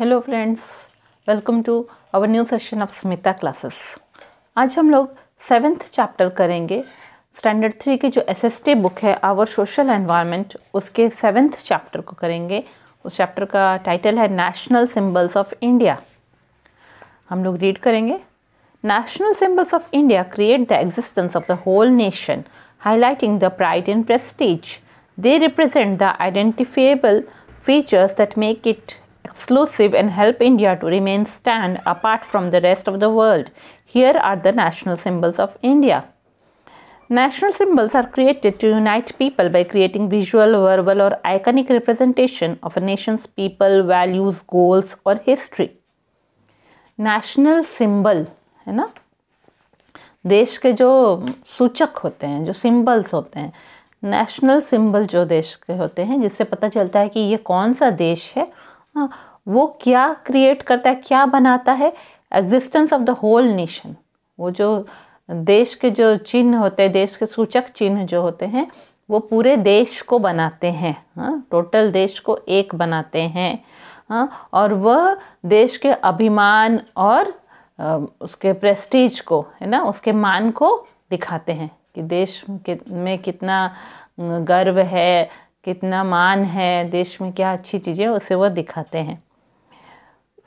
Hello friends welcome to our new session of Smita classes आज हम लोग सेवेंथ चैप्टर करेंगे स्टैंडर्ड थ्री की जो एस बुक है आवर सोशल एनवायरनमेंट उसके सेवेंथ चैप्टर को करेंगे उस चैप्टर का टाइटल है नेशनल सिंबल्स ऑफ इंडिया हम लोग रीड करेंगे national symbols of India create the existence of the whole nation highlighting the pride and prestige they represent the identifiable features that make it exclusive and help India to remain stand apart from the rest of the world. Here are the national symbols of India. National symbols are created to unite people by creating visual, verbal or iconic representation of a nation's people, values, goals or history. National symbol, है ना देश के जो सूचक होते हैं जो symbols होते हैं नेशनल सिंबल जो देश के होते हैं जिससे पता चलता है कि ये कौन सा देश है हाँ, वो क्या क्रिएट करता है क्या बनाता है existence of the whole nation वो जो देश के जो चिन्ह होते हैं देश के सूचक चिन्ह जो होते हैं वो पूरे देश को बनाते हैं हाँ टोटल देश को एक बनाते हैं हाँ और वह देश के अभिमान और उसके प्रेस्टीज को है ना उसके मान को दिखाते हैं कि देश के में कितना गर्व है कितना मान है देश में क्या अच्छी चीज़ें उसे वो दिखाते हैं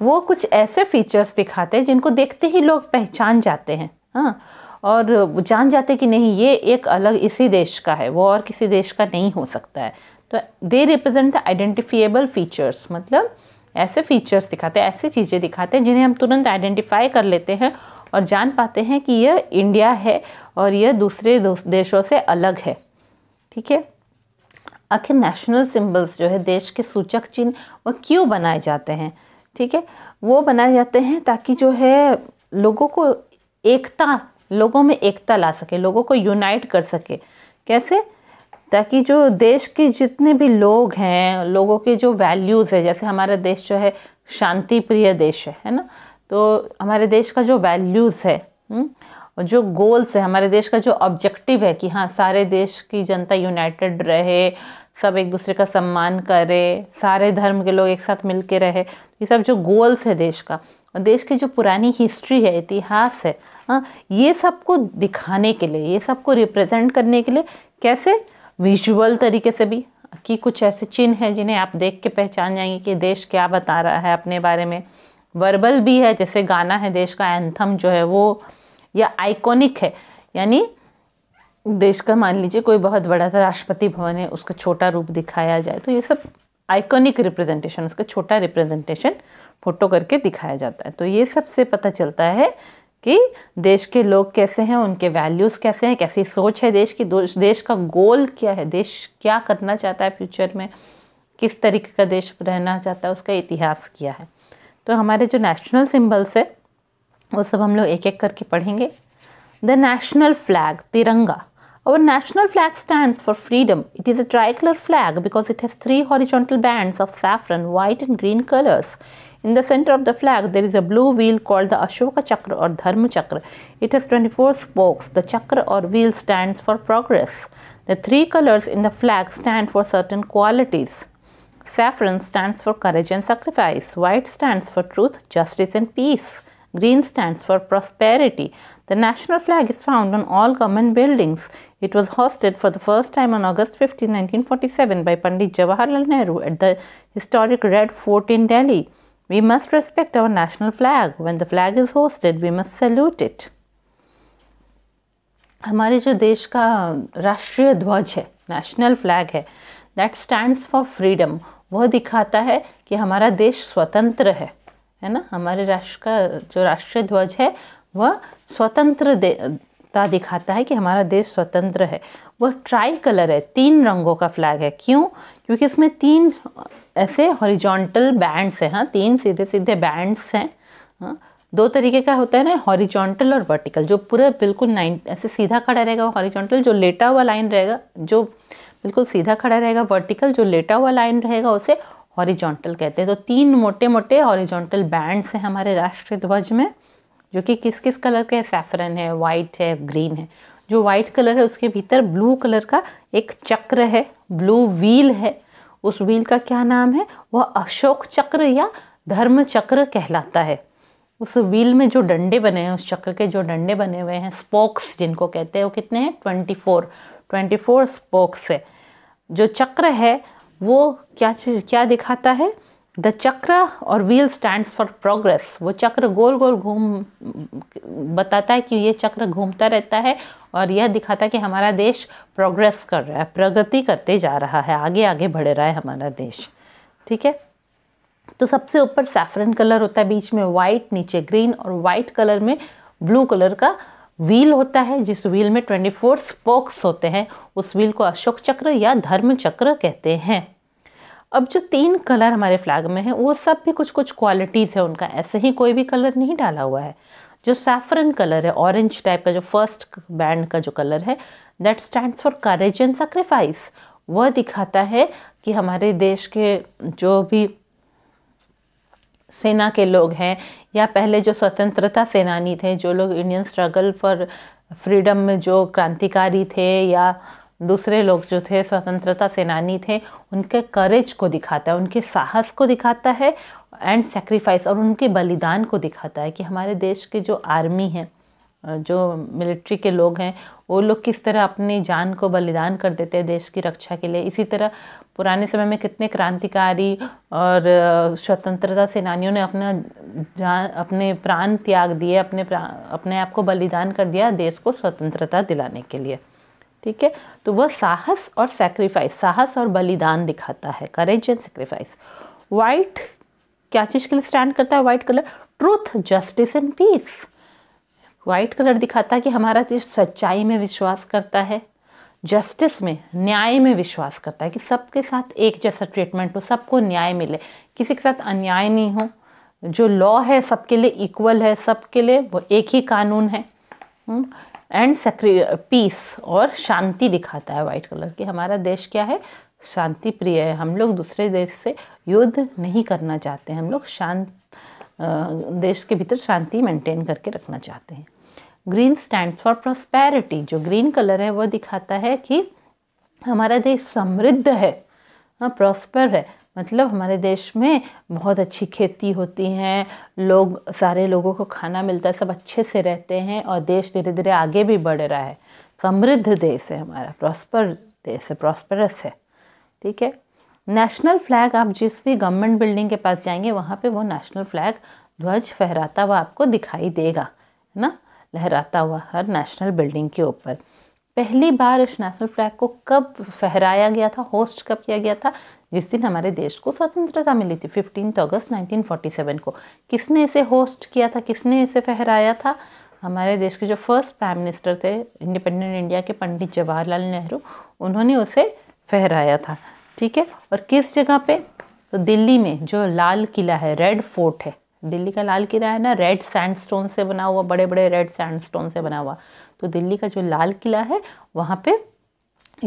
वो कुछ ऐसे फीचर्स दिखाते हैं जिनको देखते ही लोग पहचान जाते हैं हाँ और जान जाते कि नहीं ये एक अलग इसी देश का है वो और किसी देश का नहीं हो सकता है तो they represent the identifiable features मतलब ऐसे फीचर्स दिखाते हैं ऐसी चीज़ें दिखाते हैं जिन्हें हम तुरंत आइडेंटिफाई कर लेते हैं और जान पाते हैं कि यह इंडिया है और यह दूसरे देशों से अलग है ठीक है आखिर नेशनल सिंबल्स जो है देश के सूचक चिन्ह वह क्यों बनाए जाते हैं ठीक है वो बनाए जाते हैं ताकि जो है लोगों को एकता लोगों में एकता ला सके लोगों को यूनाइट कर सके कैसे ताकि जो देश के जितने भी लोग हैं लोगों के जो वैल्यूज़ है जैसे हमारा देश जो है शांति प्रिय देश है है ना तो हमारे देश का जो वैल्यूज़ है हुँ? हम्म, और जो गोल्स है हमारे देश का जो ऑब्जेक्टिव है कि हाँ सारे देश की जनता यूनाइटेड रहे सब एक दूसरे का सम्मान करे सारे धर्म के लोग एक साथ मिल के रहे ये सब जो गोल्स है देश का और देश की जो पुरानी हिस्ट्री है इतिहास है हाँ ये सबको दिखाने के लिए ये सबको रिप्रेजेंट करने के लिए कैसे विजुअल तरीके से भी कि कुछ ऐसे चिन्ह हैं जिन्हें आप देख के पहचान जाएंगे कि देश क्या बता रहा है अपने बारे में वर्बल भी है जैसे गाना है देश का एंथम जो है वो या आइकॉनिक है यानी देश का मान लीजिए कोई बहुत बड़ा सा राष्ट्रपति भवन है उसका छोटा रूप दिखाया जाए तो ये सब आइकॉनिक रिप्रेजेंटेशन उसका छोटा रिप्रेजेंटेशन फोटो करके दिखाया जाता है तो ये सबसे पता चलता है कि देश के लोग कैसे हैं उनके वैल्यूज़ कैसे हैं कैसी सोच है देश की देश का गोल क्या है देश क्या करना चाहता है फ्यूचर में किस तरीके का देश रहना चाहता है उसका इतिहास क्या है तो हमारे जो नेशनल सिम्बल्स है वो सब हम लोग एक एक करके पढ़ेंगे the national flag Tiranga Our national flag stands for freedom. It is a tricolor flag because it has three horizontal bands of saffron, white and green colors. In the center of the flag, there is a blue wheel called the Ashoka Chakra or Dharma Chakra. It has 24 spokes. The chakra or wheel stands for progress. The three colors in the flag stand for certain qualities. Saffron stands for courage and sacrifice. White stands for truth, justice and peace. Green stands for prosperity. The national flag is found on all government buildings. It was hosted for the first time on August 15, 1947 by Pandit Jawaharlal Nehru at the historic Red Fort in Delhi. We must respect our national flag. When the flag is hosted, we must salute it. हमारे जो देश का राष्ट्रीय ध्वज है national flag है that stands for freedom वह दिखाता है कि हमारा देश स्वतंत्र है है ना हमारे राष्ट्र का जो राष्ट्रीय ध्वज है वह स्वतंत्र दिखाता है कि हमारा देश स्वतंत्र है वह ट्राई कलर है तीन रंगों का फ्लैग है क्यों क्योंकि इसमें तीन ऐसे हॉरिजॉन्टल बैंड्स हैं हाँ तीन सीधे सीधे बैंड्स हैं हाँ दो तरीके का होता है ना हॉरिजॉन्टल और वर्टिकल जो पूरा बिल्कुल नाइन ऐसे सीधा खड़ा रहेगा वो हॉरिजॉन्टल जो लेटा हुआ लाइन रहेगा जो बिल्कुल सीधा खड़ा रहेगा वर्टिकल जो लेटा हुआ लाइन रहेगा उसे हॉरिजॉन्टल कहते हैं तो तीन मोटे मोटे हॉरिजॉन्टल बैंड्स हैं हमारे राष्ट्रीय ध्वज में जो कि किस किस कलर के सैफरन है वाइट है ग्रीन है जो वाइट कलर है उसके भीतर ब्लू कलर का एक चक्र है ब्लू व्हील है उस व्हील का क्या नाम है वह अशोक चक्र या धर्म चक्र कहलाता है उस व्हील में जो डंडे बने हैं उस चक्र के जो डंडे बने हुए हैं स्पोक्स जिनको कहते हैं वो कितने हैं twenty four twenty four spokes है जो चक्र है वो क्या क्या दिखाता है द चक्र और व्हील स्टैंड फॉर प्रोग्रेस वो चक्र गोल गोल घूम बताता है कि ये चक्र घूमता रहता है और यह दिखाता है कि हमारा देश प्रोग्रेस कर रहा है प्रगति करते जा रहा है आगे आगे बढ़ रहा है हमारा देश ठीक है तो सबसे ऊपर सैफरन कलर होता है बीच में वाइट नीचे ग्रीन और वाइट कलर में ब्लू कलर का व्हील होता है जिस व्हील में ट्वेंटी फोर स्पोक्स होते हैं उस व्हील को अशोक चक्र या धर्म चक्र कहते हैं अब जो तीन कलर हमारे फ्लैग में है वो सब भी कुछ कुछ क्वालिटीज़ है उनका ऐसे ही कोई भी कलर नहीं डाला हुआ है जो सैफरन कलर है ऑरेंज टाइप का जो फर्स्ट बैंड का जो कलर है that stands for courage and sacrifice वह दिखाता है कि हमारे देश के जो भी सेना के लोग हैं या पहले जो स्वतंत्रता सेनानी थे जो लोग इंडियन स्ट्रगल फॉर फ्रीडम में जो क्रांतिकारी थे या दूसरे लोग जो थे स्वतंत्रता सेनानी थे उनके करेज को दिखाता है उनके साहस को दिखाता है एंड सेक्रीफाइस और उनके बलिदान को दिखाता है कि हमारे देश के जो आर्मी हैं जो मिलिट्री के लोग हैं वो लोग किस तरह अपनी जान को बलिदान कर देते हैं देश की रक्षा के लिए इसी तरह पुराने समय में कितने क्रांतिकारी और स्वतंत्रता सेनानियों ने अपना जान अपने प्राण त्याग दिए अपने अपने आप को बलिदान कर दिया देश को स्वतंत्रता दिलाने के लिए ठीक है तो वह साहस और सेक्रीफाइस साहस और बलिदान दिखाता है करेज एंड सेक्रीफाइस वाइट क्या चीज़ के लिए स्टैंड करता है white colour truth justice and peace white colour दिखाता है कि हमारा देश सच्चाई में विश्वास करता है जस्टिस में न्याय में विश्वास करता है कि सबके साथ एक जैसा ट्रीटमेंट हो सबको न्याय मिले किसी के साथ अन्याय नहीं हो जो लॉ है सबके लिए इक्वल है सबके लिए वो एक ही कानून है हम्म? एंड सक्रिय पीस और शांति दिखाता है वाइट कलर की हमारा देश क्या है शांति प्रिय है हम लोग दूसरे देश से युद्ध नहीं करना चाहते हम लोग शांत देश के भीतर शांति मेंटेन करके रखना चाहते हैं ग्रीन स्टैंड फॉर प्रॉस्पैरिटी जो ग्रीन कलर है वह दिखाता है कि हमारा देश समृद्ध है प्रॉस्पर हाँ, है मतलब हमारे देश में बहुत अच्छी खेती होती है लोग सारे लोगों को खाना मिलता है सब अच्छे से रहते हैं और देश धीरे धीरे आगे भी बढ़ रहा है समृद्ध देश है हमारा प्रॉस्पर देश है प्रॉस्परस है ठीक है नेशनल फ्लैग आप जिस भी गवर्नमेंट बिल्डिंग के पास जाएंगे वहाँ पे वो नेशनल फ्लैग ध्वज फहराता हुआ आपको दिखाई देगा है ना लहराता हुआ हर नेशनल बिल्डिंग के ऊपर पहली बार इस नेशनल फ्लैग को कब फहराया गया था होस्ट कब किया गया था जिस दिन हमारे देश को स्वतंत्रता मिली थी फिफ्टीन अगस्त 1947 को किसने इसे होस्ट किया था किसने इसे फहराया था हमारे देश के जो फर्स्ट प्राइम मिनिस्टर थे इंडिपेंडेंट इंडिया के पंडित जवाहरलाल नेहरू उन्होंने उसे फहराया था ठीक है और किस जगह पे तो दिल्ली में जो लाल किला है रेड फोर्ट है दिल्ली का लाल किला है ना रेड सैंडस्टोन से बना हुआ बड़े बड़े रेड सैंडस्टोन से बना हुआ तो दिल्ली का जो लाल किला है वहाँ पे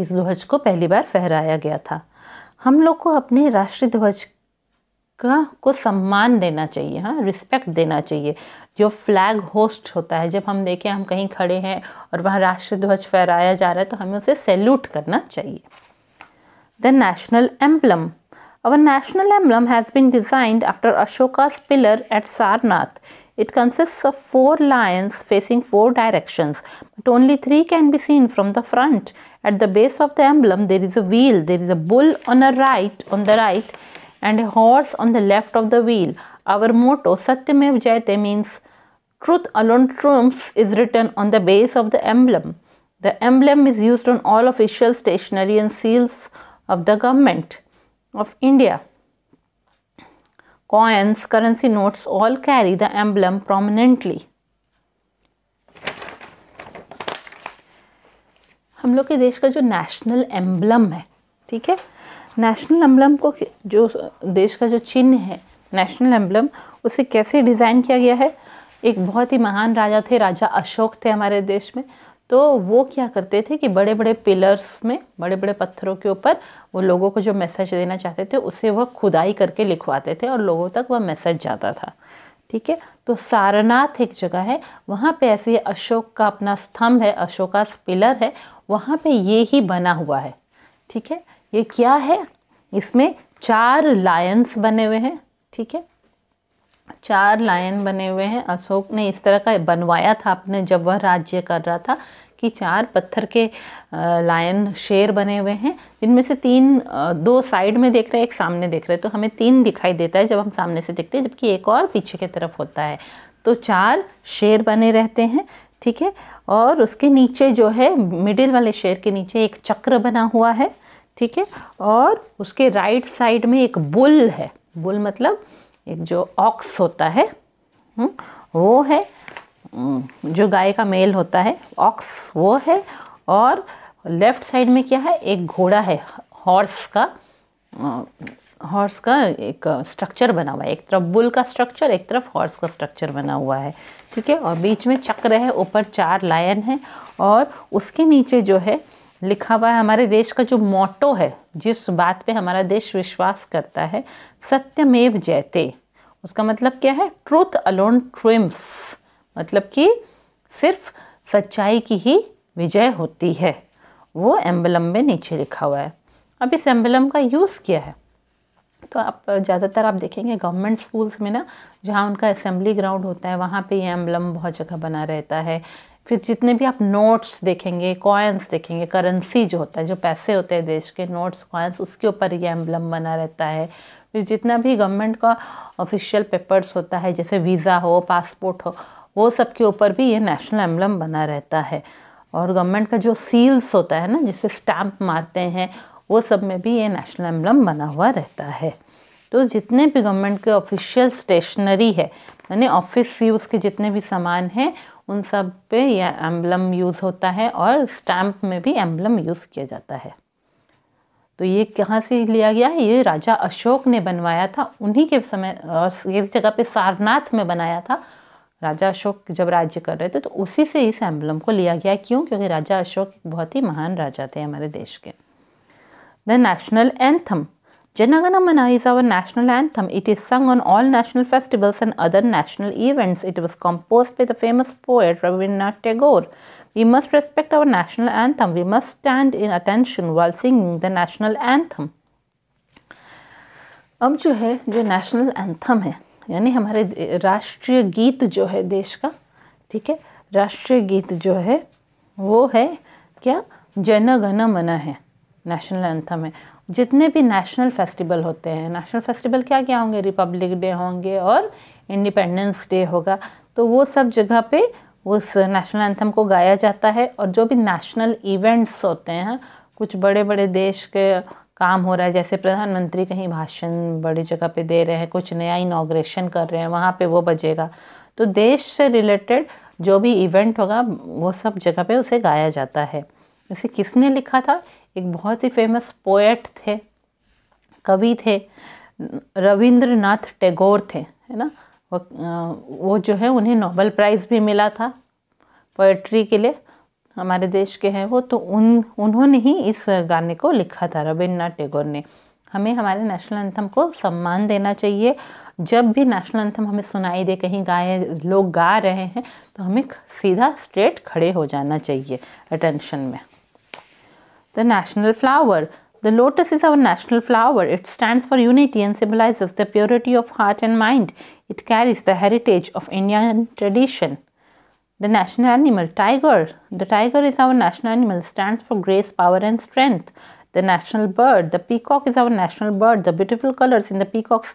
इस ध्वज को पहली बार फहराया गया था हम लोग को अपने राष्ट्रीय ध्वज का को सम्मान देना चाहिए हाँ रिस्पेक्ट देना चाहिए जो फ्लैग होस्ट होता है जब हम देखें हम कहीं खड़े हैं और वहाँ राष्ट्रीय ध्वज फहराया जा रहा है तो हमें उसे सैल्यूट करना चाहिए the national emblem Our national emblem has been designed after Ashoka's pillar at Sarnath. It consists of four lions facing four directions, but only three can be seen from the front. At the base of the emblem, there is a wheel. There is a bull on a right, on the right, and a horse on the left of the wheel. Our motto Satyamev Jayate means truth alone trumps is written on the base of the emblem. The emblem is used on all official stationery and seals of the government. of India. Coins, currency notes all carry the emblem prominently. हम लोग के देश का जो national emblem है ठीक है national emblem को जो देश का जो चिन्ह है नेशनल एम्बलम उसे कैसे डिज़ाइन किया गया है एक बहुत ही महान राजा थे राजा अशोक थे हमारे देश में तो वो क्या करते थे कि बड़े बड़े पिलर्स में बड़े बड़े पत्थरों के ऊपर वो लोगों को जो मैसेज देना चाहते थे उसे वह खुदाई करके लिखवाते थे और लोगों तक वह मैसेज जाता था ठीक है तो सारनाथ एक जगह है वहाँ पे ऐसे अशोक का अपना स्तंभ है का पिलर है वहाँ पे ये ही बना हुआ है ठीक है ये क्या है इसमें चार लायंस बने हुए हैं ठीक है चार लायन बने हुए हैं अशोक ने इस तरह का बनवाया था अपने जब वह राज्य कर रहा था कि चार पत्थर के लायन शेर बने हुए हैं जिनमें से तीन दो साइड में देख रहे हैं एक सामने देख रहे हैं तो हमें तीन दिखाई देता है जब हम सामने से देखते हैं जबकि एक और पीछे की तरफ होता है तो चार शेर बने रहते हैं ठीक है और उसके नीचे जो है मिडिल वाले शेर के नीचे एक चक्र बना हुआ है ठीक है और उसके राइट साइड में एक बुल है बुल मतलब एक जो ऑक्स होता है हम्म, वो है हम्म, जो गाय का मेल होता है ऑक्स वो है और लेफ्ट साइड में क्या है एक घोड़ा है हॉर्स का हॉर्स का एक स्ट्रक्चर बना हुआ है एक तरफ बुल का स्ट्रक्चर एक तरफ हॉर्स का स्ट्रक्चर बना हुआ है ठीक है और बीच में चक्र है ऊपर चार लायन है और उसके नीचे जो है लिखा हुआ है हमारे देश का जो मोटो है जिस बात पे हमारा देश विश्वास करता है सत्यमेव जयते उसका मतलब क्या है ट्रूथ अलोन ट्रिम्स मतलब कि सिर्फ सच्चाई की ही विजय होती है वो एम्बलम में नीचे लिखा हुआ है अब इस एम्बलम का यूज़ क्या है तो आप ज़्यादातर आप देखेंगे गवर्नमेंट स्कूल्स में ना जहाँ उनका असेंबली ग्राउंड होता है वहाँ पे ये एम्बलम बहुत जगह बना रहता है फिर जितने भी आप नोट्स देखेंगे कॉइन्स देखेंगे करेंसी जो होता है जो पैसे होते हैं देश के नोट्स कॉइन्स उसके ऊपर ये एम्बलम बना रहता है फिर जितना भी गवर्नमेंट का ऑफिशियल पेपर्स होता है जैसे वीज़ा हो पासपोर्ट हो वो सब के ऊपर भी ये नेशनल एम्बलम बना रहता है और गवर्नमेंट का जो सील्स होता है ना जिसे स्टैम्प मारते हैं वो सब में भी ये नेशनल एम्बलम बना हुआ रहता है तो जितने भी गवर्नमेंट के ऑफिशियल स्टेशनरी है यानी ऑफिस यूज़ के जितने भी सामान हैं उन सब पे यह एम्बलम यूज़ होता है और स्टैम्प में भी एम्बलम यूज़ किया जाता है तो ये कहाँ से लिया गया है ये राजा अशोक ने बनवाया था उन्हीं के समय और इस जगह पे सारनाथ में बनाया था राजा अशोक जब राज्य कर रहे थे तो उसी से इस एम्बलम को लिया गया क्यों क्योंकि राजा अशोक बहुत ही महान राजा थे हमारे देश के the national anthem Janagana Mana is our national anthem. It is sung on all national festivals and other national events. It was composed by the famous poet Rabindranath Tagore. We must respect our national anthem. We must stand in attention while singing the national anthem. अब जो है जो national anthem है यानी हमारे राष्ट्रीय गीत जो है देश का ठीक है राष्ट्रीय गीत जो है वो है क्या जन मना है नेशनल एंथम है जितने भी नेशनल फेस्टिवल होते हैं नेशनल फेस्टिवल क्या क्या होंगे रिपब्लिक डे होंगे और इंडिपेंडेंस डे होगा तो वो सब जगह पे उस नेशनल एंथम को गाया जाता है और जो भी नेशनल इवेंट्स होते हैं कुछ बड़े बड़े देश के काम हो रहा है जैसे प्रधानमंत्री कहीं भाषण बड़ी जगह पे दे रहे हैं कुछ नया इनाग्रेशन कर रहे हैं वहाँ पे वो बजेगा तो देश से रिलेटेड जो भी इवेंट होगा वो सब जगह पे उसे गाया जाता है इसे किसने लिखा था एक बहुत ही फेमस पोएट थे कवि थे रविंद्रनाथ टैगोर थे है ना वो वो जो है उन्हें नोबल प्राइज़ भी मिला था पोएट्री के लिए हमारे देश के हैं वो तो उन उन्होंने ही इस गाने को लिखा था रविन्द्रनाथ टैगोर ने हमें हमारे नेशनल एंथम को सम्मान देना चाहिए जब भी नेशनल एंथम हमें सुनाई दे कहीं गाए लोग गा रहे हैं तो हमें सीधा स्ट्रेट खड़े हो जाना चाहिए अटेंशन में the national flower. The lotus is our national flower. It stands for unity and symbolizes the purity of heart and mind. It carries the heritage of Indian tradition. The national animal, tiger. The tiger is our national animal, stands for grace, power and strength. The national bird, the peacock is our national bird. The beautiful colors in the peacock's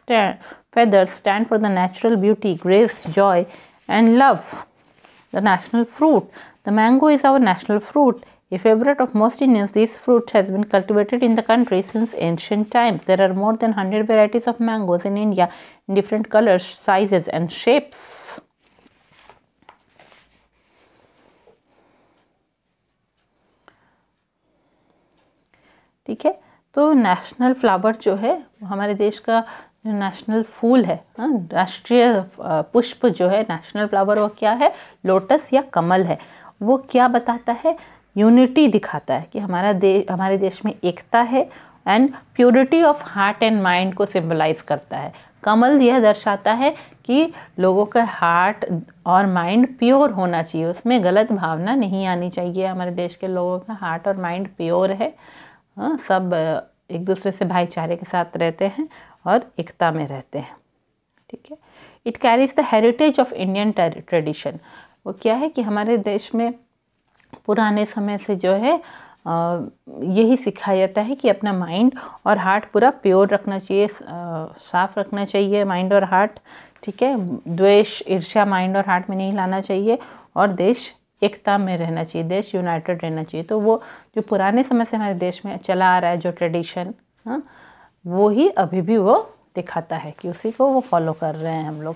feathers stand for the natural beauty, grace, joy and love. The national fruit, the mango is our national fruit. A favorite of most Indians, this fruit has been cultivated in the country since ancient times. There are more than 100 varieties of mangoes in India in different colors, sizes and shapes. ठीक है तो national flower जो है हमारे देश का जो national फूल है राष्ट्रीय पुष्प जो है नेशनल फ्लावर वो क्या है लोटस या कमल है वो क्या बताता है यूनिटी दिखाता है कि हमारा देश हमारे देश में एकता है and purity of heart and mind को सिम्बलाइज़ करता है कमल यह दर्शाता है कि लोगों का हार्ट और माइंड प्योर होना चाहिए उसमें गलत भावना नहीं आनी चाहिए हमारे देश के लोगों का हार्ट और माइंड प्योर है हाँ, सब एक दूसरे से भाईचारे के साथ रहते हैं और एकता में रहते हैं ठीक है it carries the heritage of Indian tradition वो क्या है कि हमारे देश में पुराने समय से जो है यही सिखाया जाता है कि अपना माइंड और हार्ट पूरा प्योर रखना चाहिए साफ़ रखना चाहिए माइंड और हार्ट ठीक है द्वेष ईर्ष्या माइंड और हार्ट में नहीं लाना चाहिए और देश एकता में रहना चाहिए देश यूनाइटेड रहना चाहिए तो वो जो पुराने समय से हमारे देश में चला आ रहा है जो ट्रेडिशन हाँ वो ही अभी भी वो दिखाता है कि उसी को वो फॉलो कर रहे हैं हम लोग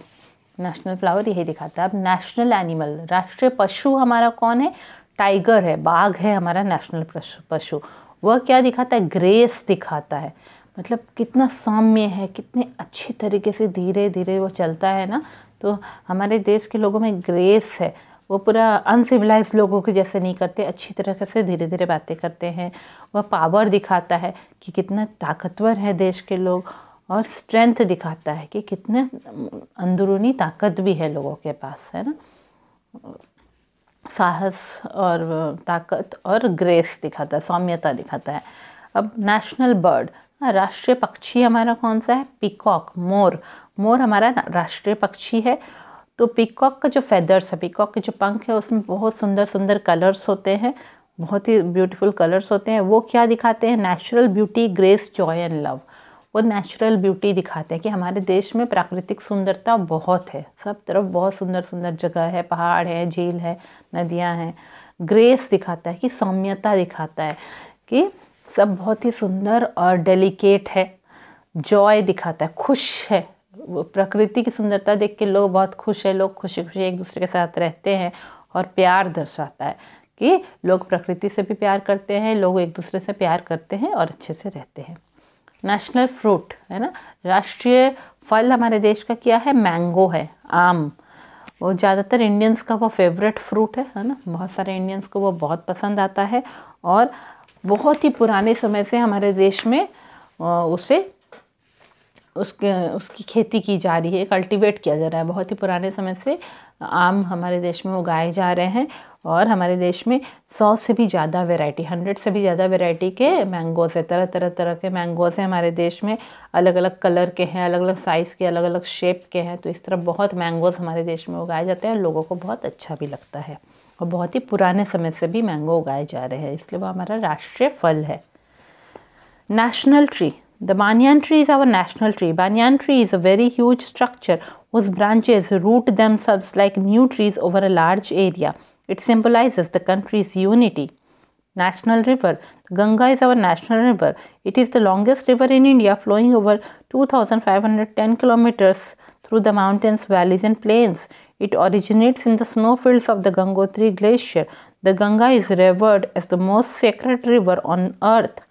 नेशनल फ्लावर यही दिखाता है अब नेशनल एनिमल राष्ट्रीय पशु हमारा कौन है टाइगर है बाघ है हमारा नेशनल पशु वह क्या दिखाता है ग्रेस दिखाता है मतलब कितना सौम्य है कितने अच्छे तरीके से धीरे धीरे वो चलता है ना तो हमारे देश के लोगों में ग्रेस है वो पूरा अनसिविलाइज लोगों के जैसे नहीं करते अच्छी तरह से धीरे धीरे बातें करते हैं वह पावर दिखाता है कि कितना ताकतवर है देश के लोग और स्ट्रेंथ दिखाता है कि कितने अंदरूनी ताकत भी है लोगों के पास है ना साहस और ताकत और ग्रेस दिखाता है सौम्यता दिखाता है अब नेशनल बर्ड राष्ट्रीय पक्षी हमारा कौन सा है पिकॉक मोर मोर हमारा राष्ट्रीय पक्षी है तो पिकॉक का जो फेदर्स है पिकॉक के जो पंख है उसमें बहुत सुंदर सुंदर कलर्स होते हैं बहुत ही ब्यूटीफुल कलर्स होते हैं वो क्या दिखाते हैं natural beauty grace joy and love वो नेचुरल ब्यूटी दिखाते हैं कि हमारे देश में प्राकृतिक सुंदरता बहुत है सब तरफ बहुत सुंदर सुंदर जगह है पहाड़ है झील है नदियाँ हैं ग्रेस दिखाता है कि सौम्यता दिखाता है कि सब बहुत ही सुंदर और डेलिकेट है जॉय दिखाता है खुश है प्रकृति की सुंदरता देख के लोग बहुत खुश है लोग खुशी खुशी एक दूसरे के साथ रहते हैं और प्यार दर्शाता है कि लोग प्रकृति से भी प्यार करते हैं लोग एक दूसरे से प्यार करते हैं और अच्छे से रहते हैं नेशनल फ्रूट है ना राष्ट्रीय फल हमारे देश का क्या है मैंगो है आम वो ज़्यादातर इंडियंस का वो फेवरेट फ्रूट है है ना बहुत सारे इंडियंस को वो बहुत पसंद आता है और बहुत ही पुराने समय से हमारे देश में उसे उसके उसकी खेती की जा रही है कल्टीवेट किया जा रहा है बहुत ही पुराने समय से आम हमारे देश में उगाए जा रहे हैं और हमारे देश में सौ से भी ज़्यादा वेराइटी हंड्रेड से भी ज़्यादा वेराइटी के मैंगोज़ है तरह तरह तरह के मैंगोज़ हैं हमारे देश में अलग अलग कलर के हैं अलग अलग साइज़ के अलग अलग शेप के हैं तो इस तरह बहुत मैंगोज़ हमारे देश में उगाए जाते हैं लोगों को बहुत अच्छा भी लगता है और बहुत ही पुराने समय से भी मैंगो उगाए जा रहे हैं इसलिए वो हमारा राष्ट्रीय फल है national tree the banyan tree is our national tree banyan tree is a very huge structure whose branches root themselves like new trees over a large area. It symbolizes the country's unity. National river. Ganga is our national river. It is the longest river in India, flowing over 2,510 kilometers through the mountains, valleys, and plains. It originates in the snowfields of the Gangotri Glacier. The Ganga is revered as the most sacred river on earth.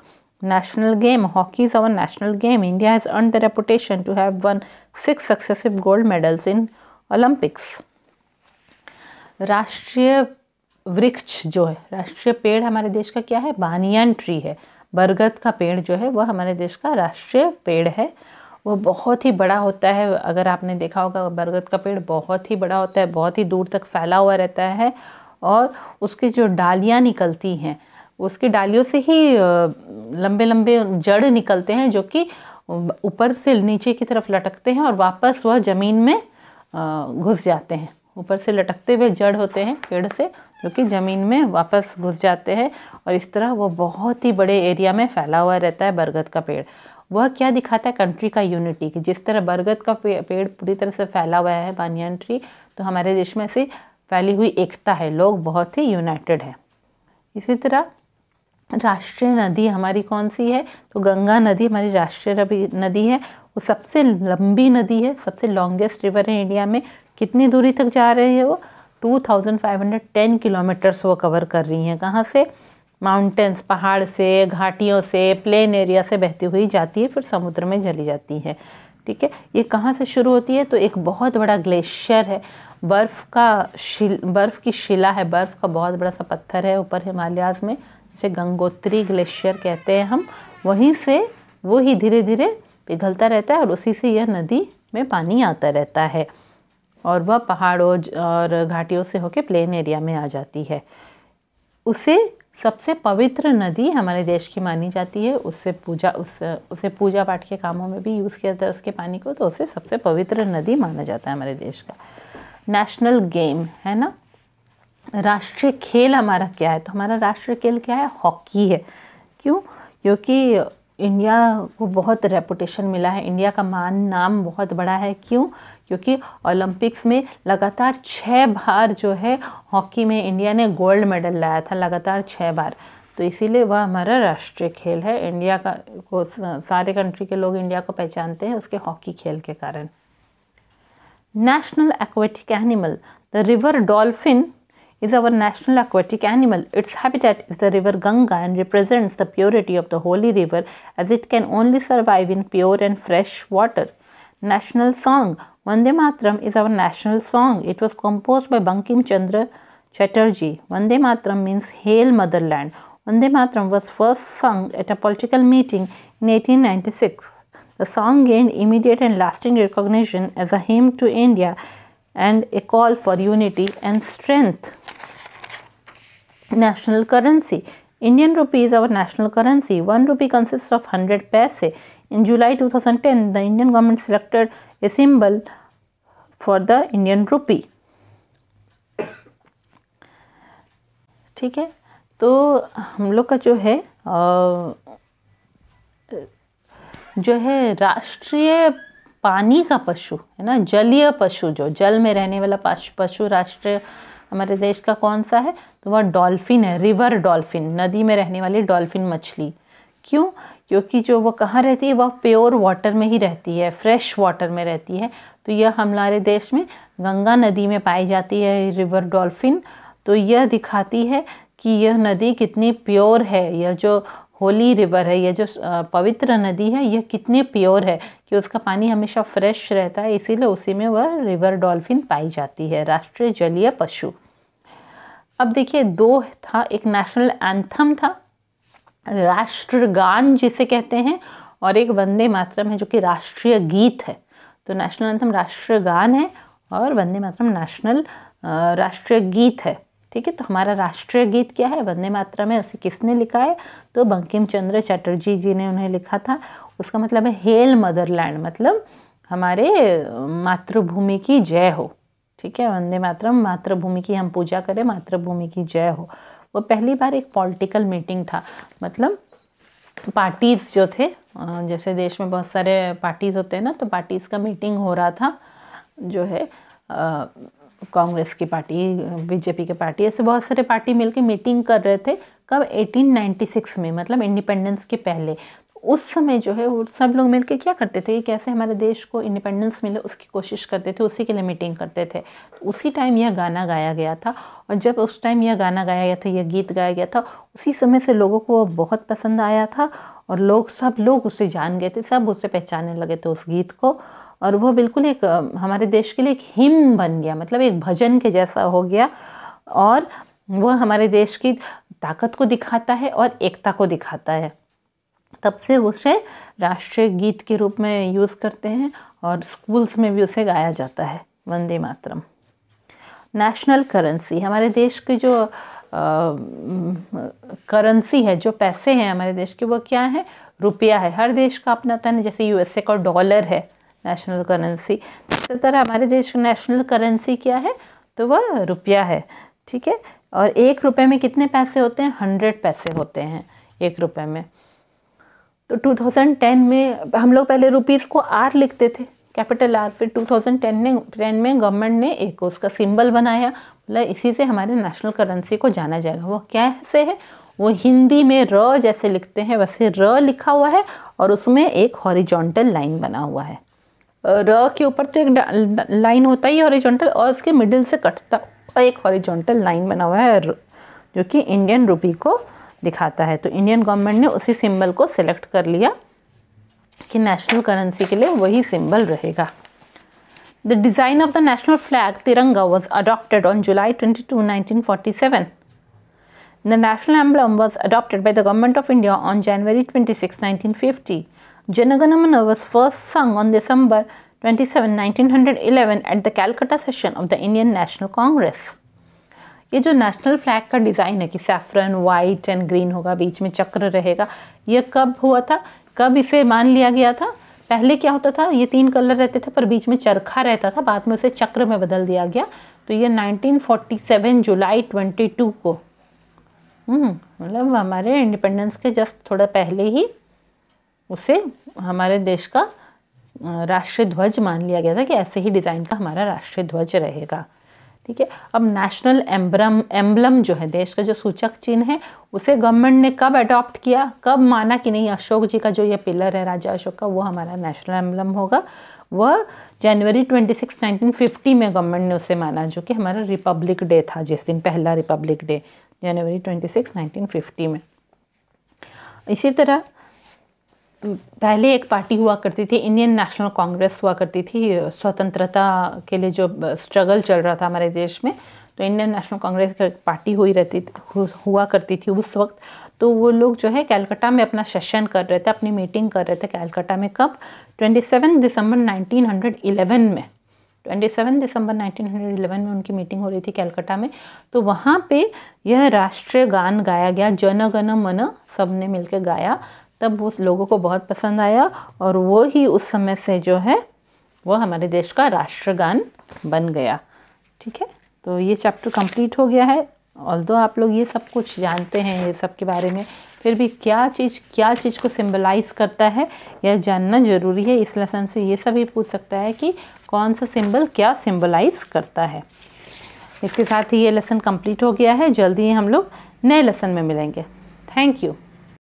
National game. Hockey is our national game. India has earned the reputation to have won six successive gold medals in Olympics. राष्ट्रीय वृक्ष जो है राष्ट्रीय पेड़ हमारे देश का क्या है बानियन ट्री है बरगद का पेड़ जो है वह हमारे देश का राष्ट्रीय पेड़ है वो बहुत ही बड़ा होता है अगर आपने देखा होगा बरगद का पेड़ बहुत ही बड़ा होता है बहुत ही दूर तक फैला हुआ रहता है और उसकी जो डालियाँ निकलती हैं उसकी डालियों से ही लंबे लंबे जड़ निकलते हैं जो कि ऊपर से नीचे की तरफ लटकते हैं और वापस वह ज़मीन में घुस जाते हैं ऊपर से लटकते हुए जड़ होते हैं पेड़ से जो कि ज़मीन में वापस घुस जाते हैं और इस तरह वह बहुत ही बड़े एरिया में फैला हुआ रहता है बरगद का पेड़ वह क्या दिखाता है कंट्री का यूनिटी कि जिस तरह बरगद का पेड़ पूरी तरह से फैला हुआ है बानियान ट्री तो हमारे देश में से फैली हुई एकता है लोग बहुत ही यूनाइटेड है इसी तरह अच्छा, राष्ट्रीय नदी हमारी कौन सी है तो गंगा नदी हमारी राष्ट्रीय नदी है वो सबसे लंबी नदी है सबसे लॉन्गेस्ट रिवर है इंडिया में कितनी दूरी तक जा रही है वो 2510 किलोमीटर्स वो कवर कर रही हैं कहाँ से माउंटेंस पहाड़ से घाटियों से प्लेन एरिया से बहती हुई जाती है फिर समुद्र में जली जाती है ठीक है ये कहाँ से शुरू होती है तो एक बहुत बड़ा ग्लेशियर है बर्फ़ का शिल बर्फ़ की शिला है बर्फ़ का बहुत बड़ा सा पत्थर है ऊपर हिमालयाज में इसे गंगोत्री ग्लेशियर कहते हैं हम वहीं से वो ही धीरे धीरे पिघलता रहता है और उसी से यह नदी में पानी आता रहता है और वह पहाड़ों और घाटियों से होकर प्लेन एरिया में आ जाती है उसे सबसे पवित्र नदी हमारे देश की मानी जाती है उससे पूजा उस उसे पूजा पाठ के कामों में भी यूज़ किया जाता है उसके पानी को तो उसे सबसे पवित्र नदी माना जाता है हमारे देश का नेशनल गेम है ना राष्ट्रीय खेल हमारा क्या है तो हमारा राष्ट्रीय खेल क्या है हॉकी है क्यों क्योंकि इंडिया को बहुत रेपुटेशन मिला है इंडिया का मान नाम बहुत बड़ा है क्यों क्योंकि ओलंपिक्स में लगातार छः बार जो है हॉकी में इंडिया ने गोल्ड मेडल लाया था लगातार छः बार तो इसीलिए वह हमारा राष्ट्रीय खेल है इंडिया का को सारे कंट्री के लोग इंडिया को पहचानते हैं उसके हॉकी खेल के कारण national aquatic animal the river dolphin is our national aquatic animal. Its habitat is the river Ganga and represents the purity of the holy river as it can only survive in pure and fresh water. National song Vande Matram is our national song. It was composed by Bankim Chandra Chatterjee. Vande Matram means Hail Motherland. Vande Matram was first sung at a political meeting in 1896. The song gained immediate and lasting recognition as a hymn to India and a call for unity and strength. National currency. Indian rupee is our national currency. One rupee consists of 100 paise. In July 2010, the Indian government selected a symbol for the Indian rupee. ठीक है तो हम लोग का जो है जो है राष्ट्रीय पानी का पशु है ना जलीय पशु जो जल में रहने वाला पशु पशु राष्ट्र हमारे देश का कौन सा है तो वह डॉल्फिन है रिवर डॉल्फिन नदी में रहने वाली डॉल्फिन मछली क्यों क्योंकि जो वो कहाँ रहती है वह प्योर वाटर में ही रहती है फ्रेश वाटर में रहती है तो यह हमारे देश में गंगा नदी में पाई जाती है रिवर डॉल्फिन तो यह दिखाती है कि यह नदी कितनी प्योर है यह जो होली रिवर है यह जो पवित्र नदी है यह कितने प्योर है कि उसका पानी हमेशा फ्रेश रहता है इसीलिए उसी में वह रिवर डॉल्फिन पाई जाती है राष्ट्रीय जलीय पशु अब देखिए दो था एक नेशनल एंथम था राष्ट्रगान जिसे कहते हैं और एक वंदे मातरम है जो कि राष्ट्रीय गीत है तो नेशनल एंथम राष्ट्रगान है और वंदे मातरम नेशनल राष्ट्रीय गीत है ठीक है तो हमारा राष्ट्रीय गीत क्या है वंदे मातरम है उसे किसने लिखा है तो बंकिम चंद्र चटर्जी जी ने उन्हें लिखा था उसका मतलब है हेल मदरलैंड मतलब हमारे मातृभूमि की जय हो ठीक है वंदे मातरम मातृभूमि की हम पूजा करें मातृभूमि की जय हो वो पहली बार एक पॉलिटिकल मीटिंग था मतलब पार्टीज़ जो थे जैसे देश में बहुत सारे पार्टीज़ होते हैं ना तो पार्टीज़ का मीटिंग हो रहा था जो है कांग्रेस की पार्टी बीजेपी की पार्टी ऐसे बहुत सारे पार्टी मिलकर मीटिंग कर रहे थे कब 1896 में मतलब इंडिपेंडेंस के पहले उस समय जो है वो सब लोग मिलकर क्या करते थे कि कैसे हमारे देश को इंडिपेंडेंस मिले उसकी कोशिश करते थे उसी के लिए मीटिंग करते थे तो उसी टाइम यह गाना गाया गया था और जब उस टाइम यह गाना गाया गया था यह गीत गाया गया था उसी समय से लोगों को बहुत पसंद आया था और लोग सब लोग उसे जान गए थे सब उसे पहचानने लगे थे उस गीत को और वह बिल्कुल एक हमारे देश के लिए एक हिम बन गया मतलब एक भजन के जैसा हो गया और वह हमारे देश की ताकत को दिखाता है और एकता को दिखाता है तब से उसे राष्ट्रीय गीत के रूप में यूज़ करते हैं और स्कूल्स में भी उसे गाया जाता है वंदे मातरम नेशनल करेंसी हमारे देश की जो करेंसी है जो पैसे हैं हमारे देश के वो क्या है रुपया है हर देश का अपना होता है जैसे यूएसए का डॉलर है नेशनल करेंसी इसी तरह हमारे देश का नेशनल करेंसी क्या है तो वह रुपया है ठीक है और एक रुपये में कितने पैसे होते हैं हंड्रेड पैसे होते हैं एक रुपये में तो 2010 में हम लोग पहले रुपीज़ को आर लिखते थे कैपिटल आर फिर 2010 ने टेन में गवर्नमेंट ने एक उसका सिंबल बनाया बोला इसी से हमारे नेशनल करेंसी को जाना जाएगा वो कैसे है वो हिंदी में र जैसे लिखते हैं वैसे र लिखा हुआ है और उसमें एक हॉरिजॉन्टल लाइन बना हुआ है र के ऊपर तो एक लाइन होता ही हॉरिजॉन्टल और उसके मिडिल से कटता एक हॉरिजॉन्टल लाइन बना हुआ है जो कि इंडियन रुपी को दिखाता है तो इंडियन गवर्नमेंट ने उसी सिंबल को सिलेक्ट कर लिया कि नेशनल करेंसी के लिए वही सिंबल रहेगा the design of the national flag Tiranga was adopted on July twenty two nineteen forty seven the national emblem was adopted by the government of India on January twenty six nineteen fifty Janaganamana was first sung on December twenty seven nineteen hundred eleven at the Calcutta session of the Indian National Congress ये जो national flag का design है कि saffron white and green होगा बीच में चक्र रहेगा ये कब हुआ था कब इसे मान लिया गया था पहले क्या होता था ये तीन कलर रहते थे पर बीच में चरखा रहता था बाद में उसे चक्र में बदल दिया गया तो ये 1947 जुलाई 22 को हम्म, मतलब हमारे इंडिपेंडेंस के जस्ट थोड़ा पहले ही उसे हमारे देश का राष्ट्रीय ध्वज मान लिया गया था कि ऐसे ही डिज़ाइन का हमारा राष्ट्रीय ध्वज रहेगा ठीक है अब नेशनल एम्ब्रम एम्बलम जो है देश का जो सूचक चिन्ह है उसे गवर्नमेंट ने कब अडॉप्ट किया कब माना कि नहीं अशोक जी का जो ये पिलर है राजा अशोक का वो हमारा नेशनल एम्बलम होगा वह जनवरी 26, 1950 में गवर्नमेंट ने उसे माना जो कि हमारा रिपब्लिक डे था जिस दिन पहला रिपब्लिक डे जनवरी 26, 1950 में इसी तरह पहले एक पार्टी हुआ करती थी इंडियन नेशनल कांग्रेस हुआ करती थी स्वतंत्रता के लिए जो स्ट्रगल चल रहा था हमारे देश में तो इंडियन नेशनल कांग्रेस की पार्टी हुई रहती हुआ करती थी उस वक्त तो वो लोग जो है कैलकाटा में अपना सेशन कर रहे थे अपनी मीटिंग कर रहे थे कैलकाटा में कब 27 दिसंबर 1911 में 27 दिसंबर 1911 में उनकी मीटिंग हो रही थी कैलकाटा में तो वहाँ पे यह राष्ट्रीय गान गाया गया जन गण मन सब ने मिलकर गाया तब उस लोगों को बहुत पसंद आया और वो ही उस समय से जो है वो हमारे देश का राष्ट्रगान बन गया ठीक है तो ये चैप्टर कंप्लीट हो गया है ऑल दो आप लोग ये सब कुछ जानते हैं ये सब के बारे में फिर भी क्या चीज़ क्या चीज़ को सिम्बलाइज़ करता है यह जानना ज़रूरी है इस लेसन से ये सभी पूछ सकता है कि कौन सा सिंबल क्या सिम्बलाइज़ करता है इसके साथ ही ये लेसन कंप्लीट हो गया है जल्दी ही हम लोग नए लेसन में मिलेंगे थैंक यू